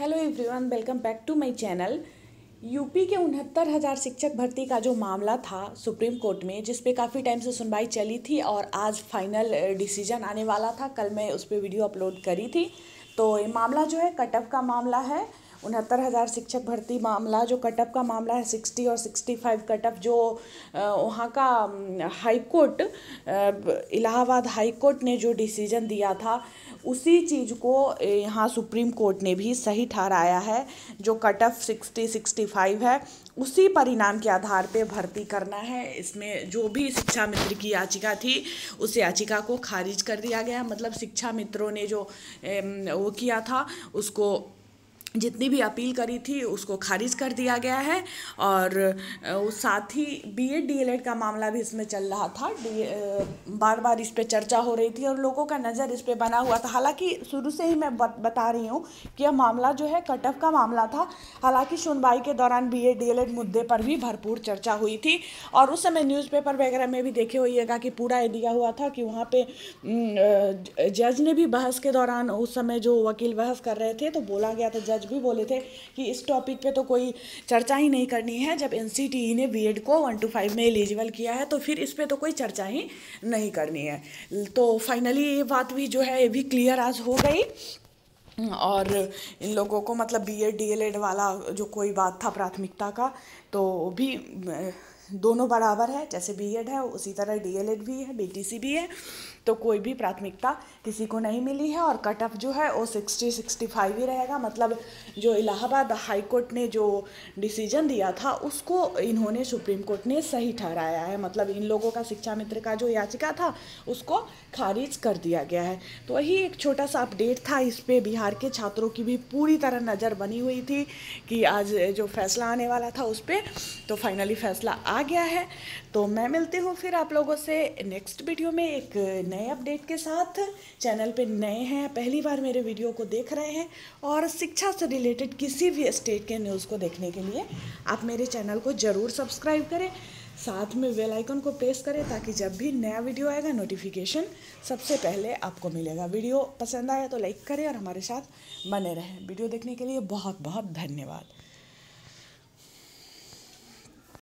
hello everyone welcome back to my channel UP के उनहत्तर हज़ार शिक्षक भर्ती का जो मामला था सुप्रीम कोर्ट में जिस पे काफ़ी टाइम से सुनवाई चली थी और आज फाइनल डिसीजन आने वाला था कल मैं उस पर वीडियो अपलोड करी थी तो ये मामला जो है कटअप का मामला है उनहत्तर हज़ार शिक्षक भर्ती मामला जो कटअप का मामला है सिक्सटी और सिक्सटी फाइव कटअप जो वहाँ का high court Allahabad high court ने जो डिसीजन दिया था उसी चीज़ को यहाँ सुप्रीम कोर्ट ने भी सही ठहराया है जो कटअप सिक्सटी सिक्सटी फाइव है उसी परिणाम के आधार पे भर्ती करना है इसमें जो भी शिक्षा मित्र की याचिका थी उस याचिका को खारिज कर दिया गया मतलब शिक्षा मित्रों ने जो वो किया था उसको जितनी भी अपील करी थी उसको खारिज कर दिया गया है और साथ ही B Ed D El Ed का मामला भी इसमें चल रहा था डी बार बार इस पर चर्चा हो रही थी और लोगों का नज़र इस पर बना हुआ था हालांकि शुरू से ही मैं बता रही हूँ कि यह मामला जो है कटअफ का मामला था हालांकि सुनवाई के दौरान B Ed D El Ed मुद्दे पर भी भरपूर चर्चा हुई थी और उस समय न्यूज़पेपर वगैरह में भी देखे होइएगा कि पूरा दिया हुआ था कि वहाँ पर जज ने भी बहस के दौरान उस समय जो वकील बहस कर रहे थे तो बोला गया था जज जज भी बोले थे कि इस टॉपिक पे तो कोई चर्चा ही नहीं करनी है जब एन e ने बी को वन टू फाइव में एलिजिबल किया है तो फिर इस पर तो कोई चर्चा ही नहीं करनी है तो फाइनली ये बात भी जो है ये भी क्लियर आज हो गई और इन लोगों को मतलब बी एड वाला जो कोई बात था प्राथमिकता का तो भी दोनों बराबर है जैसे बी एड है उसी तरह डी एल एड भी है बी टी सी भी है तो कोई भी प्राथमिकता किसी को नहीं मिली है और कट ऑफ जो है वो सिक्सटी सिक्सटी फाइव ही रहेगा मतलब जो इलाहाबाद हाई कोर्ट ने जो डिसीजन दिया था उसको इन्होंने सुप्रीम कोर्ट ने सही ठहराया है मतलब इन लोगों का शिक्षा मित्र का जो याचिका था उसको खारिज कर दिया गया है तो वही एक छोटा सा अपडेट था इस पर बिहार के छात्रों की भी पूरी तरह नज़र बनी हुई थी कि आज जो फैसला आने वाला था उस पर तो फाइनली फैसला आ आ गया है तो मैं मिलती हूँ फिर आप लोगों से नेक्स्ट वीडियो में एक नए अपडेट के साथ चैनल पे नए हैं पहली बार मेरे वीडियो को देख रहे हैं और शिक्षा से रिलेटेड किसी भी स्टेट के न्यूज़ को देखने के लिए आप मेरे चैनल को ज़रूर सब्सक्राइब करें साथ में वेलाइकन आइकन को प्रेस करें ताकि जब भी नया वीडियो आएगा नोटिफिकेशन सबसे पहले आपको मिलेगा वीडियो पसंद आया तो लाइक करें और हमारे साथ बने रहें वीडियो देखने के लिए बहुत बहुत धन्यवाद